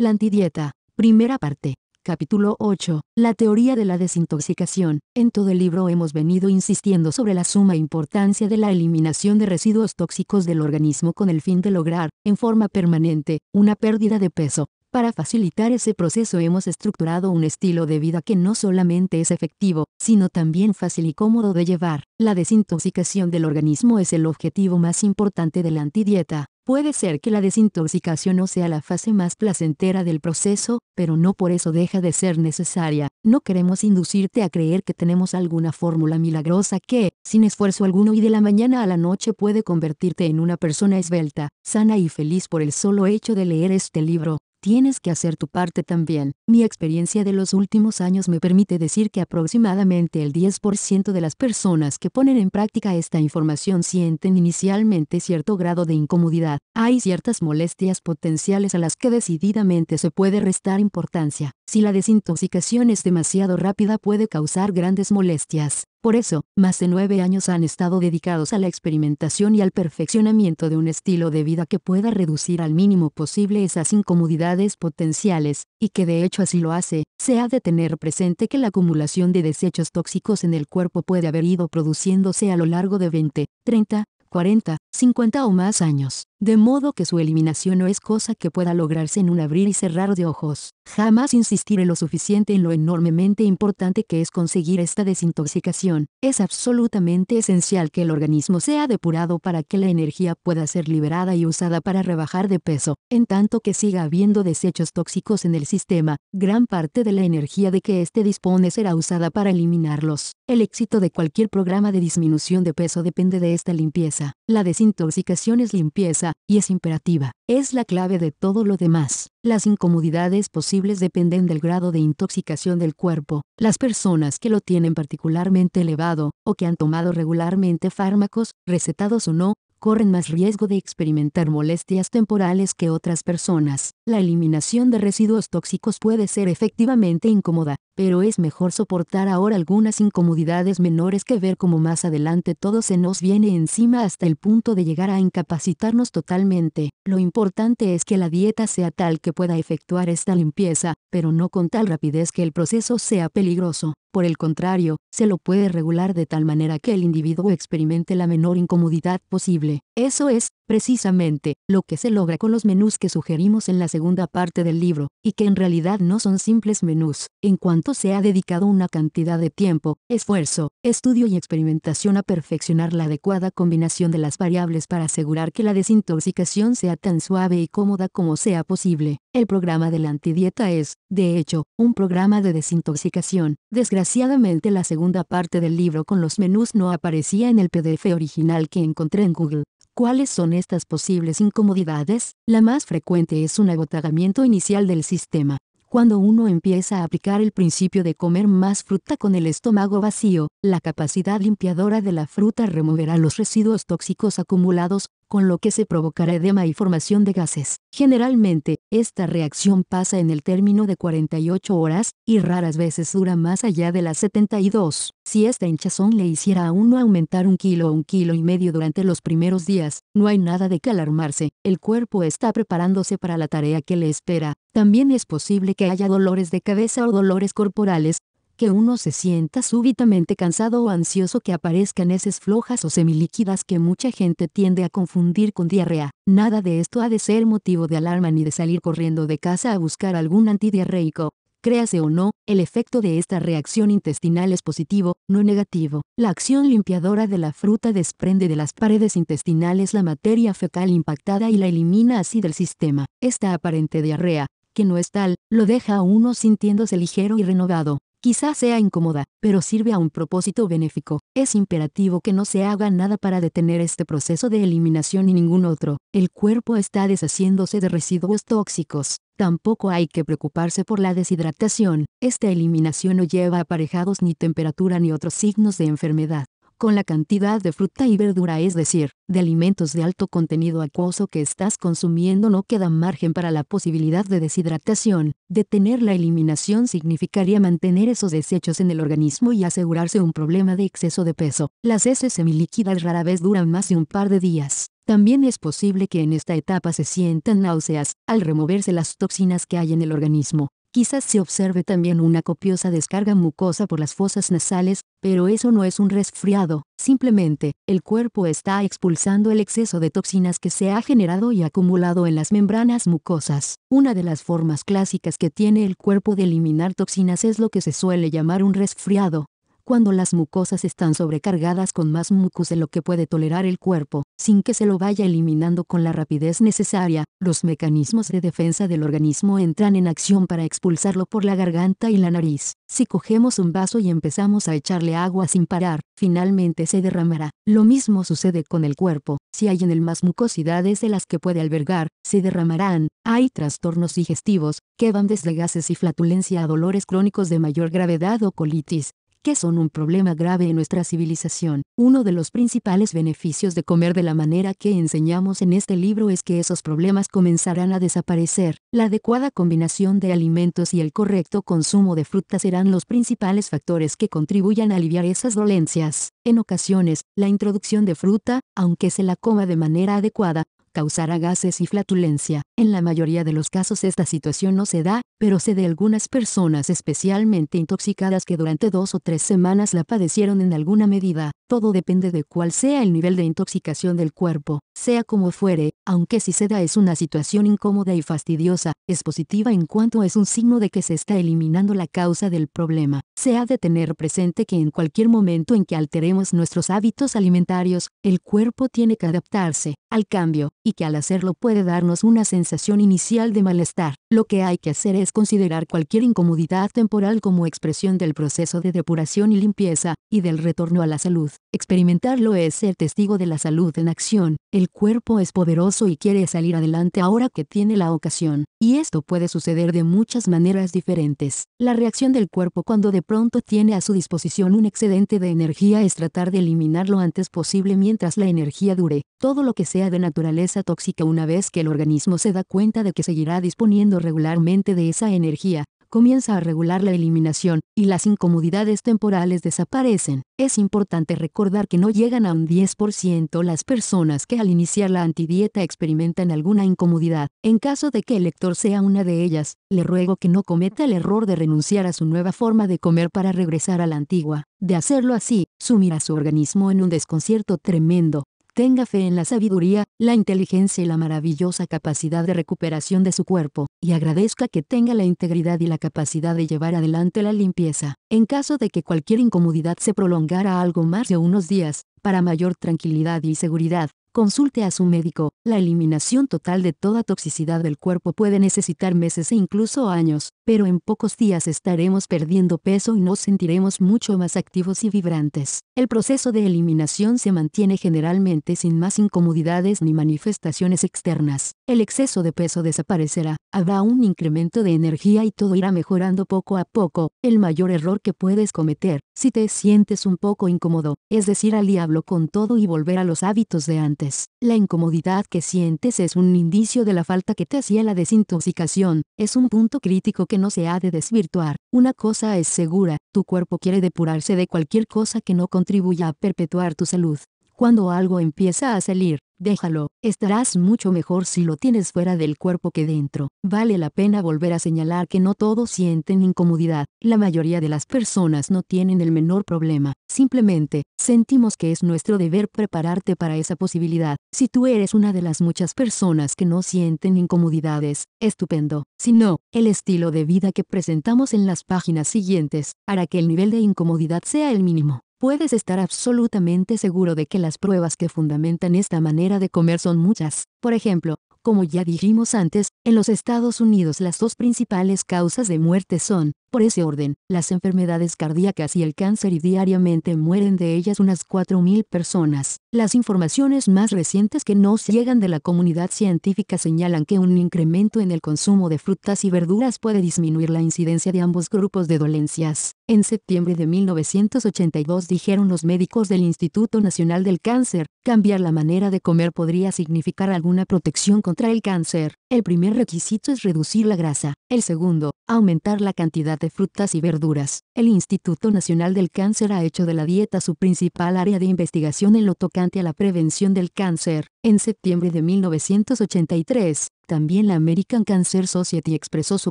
La antidieta. Primera parte. Capítulo 8. La teoría de la desintoxicación. En todo el libro hemos venido insistiendo sobre la suma importancia de la eliminación de residuos tóxicos del organismo con el fin de lograr, en forma permanente, una pérdida de peso. Para facilitar ese proceso hemos estructurado un estilo de vida que no solamente es efectivo, sino también fácil y cómodo de llevar. La desintoxicación del organismo es el objetivo más importante de la antidieta. Puede ser que la desintoxicación no sea la fase más placentera del proceso, pero no por eso deja de ser necesaria. No queremos inducirte a creer que tenemos alguna fórmula milagrosa que, sin esfuerzo alguno y de la mañana a la noche puede convertirte en una persona esbelta, sana y feliz por el solo hecho de leer este libro. Tienes que hacer tu parte también. Mi experiencia de los últimos años me permite decir que aproximadamente el 10% de las personas que ponen en práctica esta información sienten inicialmente cierto grado de incomodidad. Hay ciertas molestias potenciales a las que decididamente se puede restar importancia. Si la desintoxicación es demasiado rápida puede causar grandes molestias. Por eso, más de nueve años han estado dedicados a la experimentación y al perfeccionamiento de un estilo de vida que pueda reducir al mínimo posible esas incomodidades potenciales, y que de hecho así lo hace, se ha de tener presente que la acumulación de desechos tóxicos en el cuerpo puede haber ido produciéndose a lo largo de 20, 30, 40, 50 o más años de modo que su eliminación no es cosa que pueda lograrse en un abrir y cerrar de ojos. Jamás insistiré lo suficiente en lo enormemente importante que es conseguir esta desintoxicación. Es absolutamente esencial que el organismo sea depurado para que la energía pueda ser liberada y usada para rebajar de peso. En tanto que siga habiendo desechos tóxicos en el sistema, gran parte de la energía de que éste dispone será usada para eliminarlos. El éxito de cualquier programa de disminución de peso depende de esta limpieza. La desintoxicación es limpieza y es imperativa. Es la clave de todo lo demás. Las incomodidades posibles dependen del grado de intoxicación del cuerpo. Las personas que lo tienen particularmente elevado, o que han tomado regularmente fármacos, recetados o no, corren más riesgo de experimentar molestias temporales que otras personas. La eliminación de residuos tóxicos puede ser efectivamente incómoda, pero es mejor soportar ahora algunas incomodidades menores que ver cómo más adelante todo se nos viene encima hasta el punto de llegar a incapacitarnos totalmente. Lo importante es que la dieta sea tal que pueda efectuar esta limpieza, pero no con tal rapidez que el proceso sea peligroso. Por el contrario, se lo puede regular de tal manera que el individuo experimente la menor incomodidad posible. Eso es, precisamente, lo que se logra con los menús que sugerimos en la segunda parte del libro, y que en realidad no son simples menús, en cuanto se ha dedicado una cantidad de tiempo, esfuerzo, estudio y experimentación a perfeccionar la adecuada combinación de las variables para asegurar que la desintoxicación sea tan suave y cómoda como sea posible. El programa de la antidieta es, de hecho, un programa de desintoxicación. Desgraciadamente la segunda parte del libro con los menús no aparecía en el PDF original que encontré en Google, ¿Cuáles son estas posibles incomodidades? La más frecuente es un agotamiento inicial del sistema. Cuando uno empieza a aplicar el principio de comer más fruta con el estómago vacío, la capacidad limpiadora de la fruta removerá los residuos tóxicos acumulados, con lo que se provocará edema y formación de gases. Generalmente, esta reacción pasa en el término de 48 horas, y raras veces dura más allá de las 72. Si esta hinchazón le hiciera a uno aumentar un kilo o un kilo y medio durante los primeros días, no hay nada de que alarmarse, el cuerpo está preparándose para la tarea que le espera. También es posible que haya dolores de cabeza o dolores corporales, que uno se sienta súbitamente cansado o ansioso que aparezcan heces flojas o semilíquidas que mucha gente tiende a confundir con diarrea. Nada de esto ha de ser motivo de alarma ni de salir corriendo de casa a buscar algún antidiarreico. Créase o no, el efecto de esta reacción intestinal es positivo, no negativo. La acción limpiadora de la fruta desprende de las paredes intestinales la materia fecal impactada y la elimina así del sistema. Esta aparente diarrea, que no es tal, lo deja a uno sintiéndose ligero y renovado. Quizás sea incómoda, pero sirve a un propósito benéfico. Es imperativo que no se haga nada para detener este proceso de eliminación y ningún otro. El cuerpo está deshaciéndose de residuos tóxicos. Tampoco hay que preocuparse por la deshidratación, esta eliminación no lleva aparejados ni temperatura ni otros signos de enfermedad con la cantidad de fruta y verdura, es decir, de alimentos de alto contenido acuoso que estás consumiendo, no queda margen para la posibilidad de deshidratación. Detener la eliminación significaría mantener esos desechos en el organismo y asegurarse un problema de exceso de peso. Las heces semilíquidas rara vez duran más de un par de días. También es posible que en esta etapa se sientan náuseas, al removerse las toxinas que hay en el organismo. Quizás se observe también una copiosa descarga mucosa por las fosas nasales, pero eso no es un resfriado, simplemente, el cuerpo está expulsando el exceso de toxinas que se ha generado y acumulado en las membranas mucosas. Una de las formas clásicas que tiene el cuerpo de eliminar toxinas es lo que se suele llamar un resfriado, cuando las mucosas están sobrecargadas con más mucus de lo que puede tolerar el cuerpo, sin que se lo vaya eliminando con la rapidez necesaria, los mecanismos de defensa del organismo entran en acción para expulsarlo por la garganta y la nariz. Si cogemos un vaso y empezamos a echarle agua sin parar, finalmente se derramará. Lo mismo sucede con el cuerpo, si hay en el más mucosidades de las que puede albergar, se derramarán. Hay trastornos digestivos, que van desde gases y flatulencia a dolores crónicos de mayor gravedad o colitis, que son un problema grave en nuestra civilización. Uno de los principales beneficios de comer de la manera que enseñamos en este libro es que esos problemas comenzarán a desaparecer. La adecuada combinación de alimentos y el correcto consumo de frutas serán los principales factores que contribuyan a aliviar esas dolencias. En ocasiones, la introducción de fruta, aunque se la coma de manera adecuada, causará gases y flatulencia. En la mayoría de los casos esta situación no se da, pero se de algunas personas especialmente intoxicadas que durante dos o tres semanas la padecieron en alguna medida. Todo depende de cuál sea el nivel de intoxicación del cuerpo. Sea como fuere, aunque si se da es una situación incómoda y fastidiosa, es positiva en cuanto es un signo de que se está eliminando la causa del problema. Se ha de tener presente que en cualquier momento en que alteremos nuestros hábitos alimentarios, el cuerpo tiene que adaptarse al cambio y que al hacerlo puede darnos una sensación inicial de malestar. Lo que hay que hacer es considerar cualquier incomodidad temporal como expresión del proceso de depuración y limpieza, y del retorno a la salud. Experimentarlo es ser testigo de la salud en acción. El cuerpo es poderoso y quiere salir adelante ahora que tiene la ocasión, y esto puede suceder de muchas maneras diferentes. La reacción del cuerpo cuando de pronto tiene a su disposición un excedente de energía es tratar de eliminarlo antes posible mientras la energía dure. Todo lo que sea de naturaleza tóxica una vez que el organismo se da cuenta de que seguirá disponiendo regularmente de esa energía, comienza a regular la eliminación, y las incomodidades temporales desaparecen. Es importante recordar que no llegan a un 10% las personas que al iniciar la antidieta experimentan alguna incomodidad. En caso de que el lector sea una de ellas, le ruego que no cometa el error de renunciar a su nueva forma de comer para regresar a la antigua. De hacerlo así, sumirá su organismo en un desconcierto tremendo, Tenga fe en la sabiduría, la inteligencia y la maravillosa capacidad de recuperación de su cuerpo, y agradezca que tenga la integridad y la capacidad de llevar adelante la limpieza. En caso de que cualquier incomodidad se prolongara algo más de unos días, para mayor tranquilidad y seguridad, consulte a su médico. La eliminación total de toda toxicidad del cuerpo puede necesitar meses e incluso años, pero en pocos días estaremos perdiendo peso y nos sentiremos mucho más activos y vibrantes. El proceso de eliminación se mantiene generalmente sin más incomodidades ni manifestaciones externas el exceso de peso desaparecerá, habrá un incremento de energía y todo irá mejorando poco a poco. El mayor error que puedes cometer, si te sientes un poco incómodo, es decir al diablo con todo y volver a los hábitos de antes. La incomodidad que sientes es un indicio de la falta que te hacía la desintoxicación, es un punto crítico que no se ha de desvirtuar. Una cosa es segura, tu cuerpo quiere depurarse de cualquier cosa que no contribuya a perpetuar tu salud. Cuando algo empieza a salir, Déjalo, estarás mucho mejor si lo tienes fuera del cuerpo que dentro. Vale la pena volver a señalar que no todos sienten incomodidad. La mayoría de las personas no tienen el menor problema. Simplemente, sentimos que es nuestro deber prepararte para esa posibilidad. Si tú eres una de las muchas personas que no sienten incomodidades, estupendo. Si no, el estilo de vida que presentamos en las páginas siguientes hará que el nivel de incomodidad sea el mínimo. Puedes estar absolutamente seguro de que las pruebas que fundamentan esta manera de comer son muchas. Por ejemplo, como ya dijimos antes, en los Estados Unidos las dos principales causas de muerte son, por ese orden, las enfermedades cardíacas y el cáncer y diariamente mueren de ellas unas 4.000 personas. Las informaciones más recientes que nos llegan de la comunidad científica señalan que un incremento en el consumo de frutas y verduras puede disminuir la incidencia de ambos grupos de dolencias. En septiembre de 1982 dijeron los médicos del Instituto Nacional del Cáncer, cambiar la manera de comer podría significar alguna protección contra el cáncer. El primer requisito es reducir la grasa, el segundo, aumentar la cantidad de frutas y verduras. El Instituto Nacional del Cáncer ha hecho de la dieta su principal área de investigación en lo tocante a la prevención del cáncer. En septiembre de 1983, también la American Cancer Society expresó su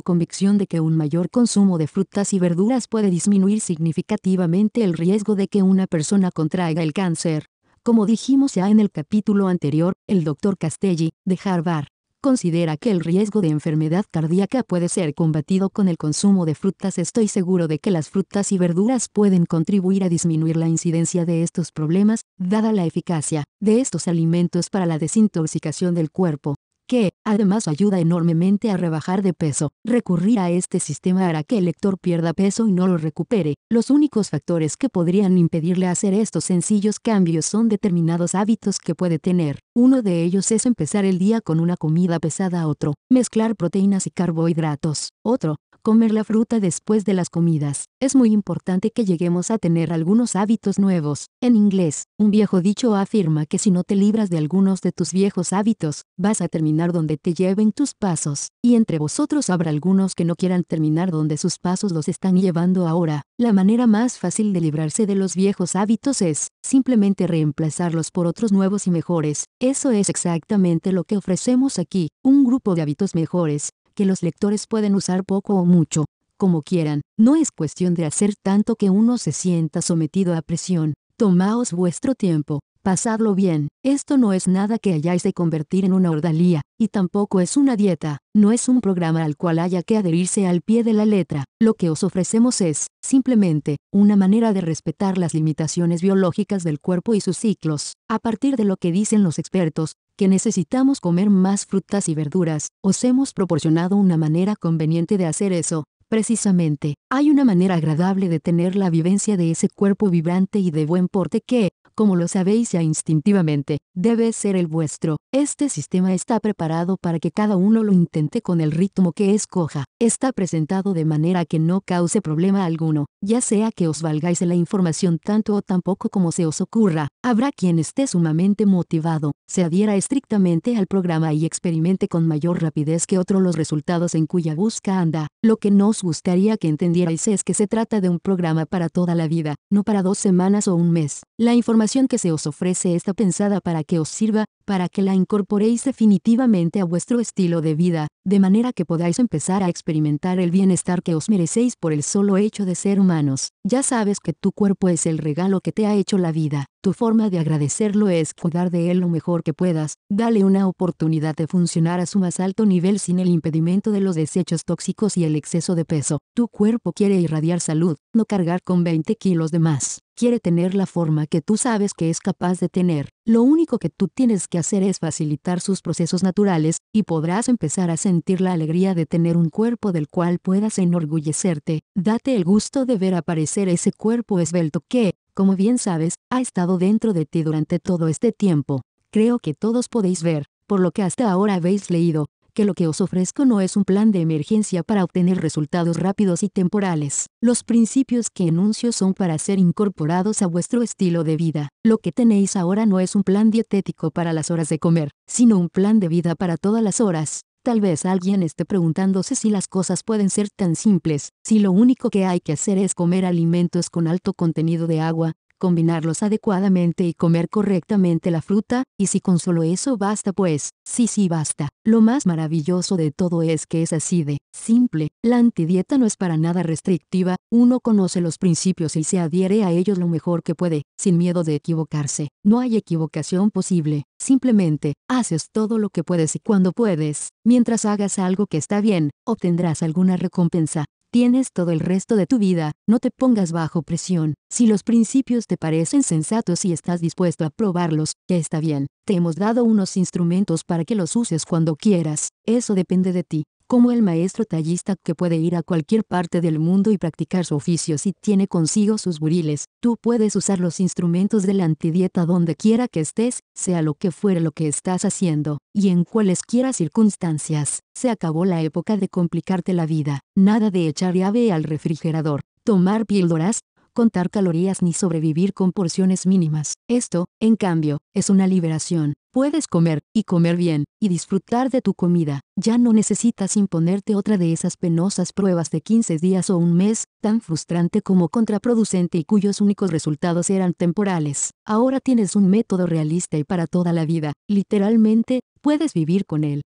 convicción de que un mayor consumo de frutas y verduras puede disminuir significativamente el riesgo de que una persona contraiga el cáncer. Como dijimos ya en el capítulo anterior, el Dr. Castelli, de Harvard, considera que el riesgo de enfermedad cardíaca puede ser combatido con el consumo de frutas. Estoy seguro de que las frutas y verduras pueden contribuir a disminuir la incidencia de estos problemas, dada la eficacia de estos alimentos para la desintoxicación del cuerpo que, además ayuda enormemente a rebajar de peso. Recurrir a este sistema hará que el lector pierda peso y no lo recupere. Los únicos factores que podrían impedirle hacer estos sencillos cambios son determinados hábitos que puede tener. Uno de ellos es empezar el día con una comida pesada, otro, mezclar proteínas y carbohidratos, otro, comer la fruta después de las comidas. Es muy importante que lleguemos a tener algunos hábitos nuevos. En inglés, un viejo dicho afirma que si no te libras de algunos de tus viejos hábitos, vas a terminar donde te lleven tus pasos. Y entre vosotros habrá algunos que no quieran terminar donde sus pasos los están llevando ahora. La manera más fácil de librarse de los viejos hábitos es, simplemente reemplazarlos por otros nuevos y mejores. Eso es exactamente lo que ofrecemos aquí, un grupo de hábitos mejores, que los lectores pueden usar poco o mucho, como quieran, no es cuestión de hacer tanto que uno se sienta sometido a presión, tomaos vuestro tiempo, pasadlo bien, esto no es nada que hayáis de convertir en una ordalía, y tampoco es una dieta, no es un programa al cual haya que adherirse al pie de la letra, lo que os ofrecemos es, simplemente, una manera de respetar las limitaciones biológicas del cuerpo y sus ciclos, a partir de lo que dicen los expertos, que necesitamos comer más frutas y verduras, os hemos proporcionado una manera conveniente de hacer eso. Precisamente, hay una manera agradable de tener la vivencia de ese cuerpo vibrante y de buen porte que, como lo sabéis ya instintivamente, debe ser el vuestro. Este sistema está preparado para que cada uno lo intente con el ritmo que escoja. Está presentado de manera que no cause problema alguno, ya sea que os valgáis de la información tanto o tampoco como se os ocurra. Habrá quien esté sumamente motivado, se adhiera estrictamente al programa y experimente con mayor rapidez que otro los resultados en cuya busca anda. Lo que nos gustaría que entendierais es que se trata de un programa para toda la vida, no para dos semanas o un mes. La información que se os ofrece está pensada para que os sirva, para que la incorporéis definitivamente a vuestro estilo de vida, de manera que podáis empezar a experimentar el bienestar que os merecéis por el solo hecho de ser humanos. Ya sabes que tu cuerpo es el regalo que te ha hecho la vida, tu forma de agradecerlo es cuidar de él lo mejor que puedas, dale una oportunidad de funcionar a su más alto nivel sin el impedimento de los desechos tóxicos y el exceso de peso. Tu cuerpo quiere irradiar salud, no cargar con 20 kilos de más quiere tener la forma que tú sabes que es capaz de tener. Lo único que tú tienes que hacer es facilitar sus procesos naturales, y podrás empezar a sentir la alegría de tener un cuerpo del cual puedas enorgullecerte. Date el gusto de ver aparecer ese cuerpo esbelto que, como bien sabes, ha estado dentro de ti durante todo este tiempo. Creo que todos podéis ver, por lo que hasta ahora habéis leído, lo que os ofrezco no es un plan de emergencia para obtener resultados rápidos y temporales. Los principios que enuncio son para ser incorporados a vuestro estilo de vida. Lo que tenéis ahora no es un plan dietético para las horas de comer, sino un plan de vida para todas las horas. Tal vez alguien esté preguntándose si las cosas pueden ser tan simples, si lo único que hay que hacer es comer alimentos con alto contenido de agua, combinarlos adecuadamente y comer correctamente la fruta, y si con solo eso basta pues, sí sí basta. Lo más maravilloso de todo es que es así de simple, la antidieta no es para nada restrictiva, uno conoce los principios y se adhiere a ellos lo mejor que puede, sin miedo de equivocarse, no hay equivocación posible, simplemente, haces todo lo que puedes y cuando puedes, mientras hagas algo que está bien, obtendrás alguna recompensa, Tienes todo el resto de tu vida, no te pongas bajo presión. Si los principios te parecen sensatos y estás dispuesto a probarlos, ya está bien. Te hemos dado unos instrumentos para que los uses cuando quieras. Eso depende de ti como el maestro tallista que puede ir a cualquier parte del mundo y practicar su oficio si tiene consigo sus buriles, tú puedes usar los instrumentos de la antidieta donde quiera que estés, sea lo que fuere lo que estás haciendo, y en cualesquiera circunstancias. Se acabó la época de complicarte la vida, nada de echar llave al refrigerador, tomar píldoras, contar calorías ni sobrevivir con porciones mínimas. Esto, en cambio, es una liberación, Puedes comer, y comer bien, y disfrutar de tu comida, ya no necesitas imponerte otra de esas penosas pruebas de 15 días o un mes, tan frustrante como contraproducente y cuyos únicos resultados eran temporales. Ahora tienes un método realista y para toda la vida, literalmente, puedes vivir con él.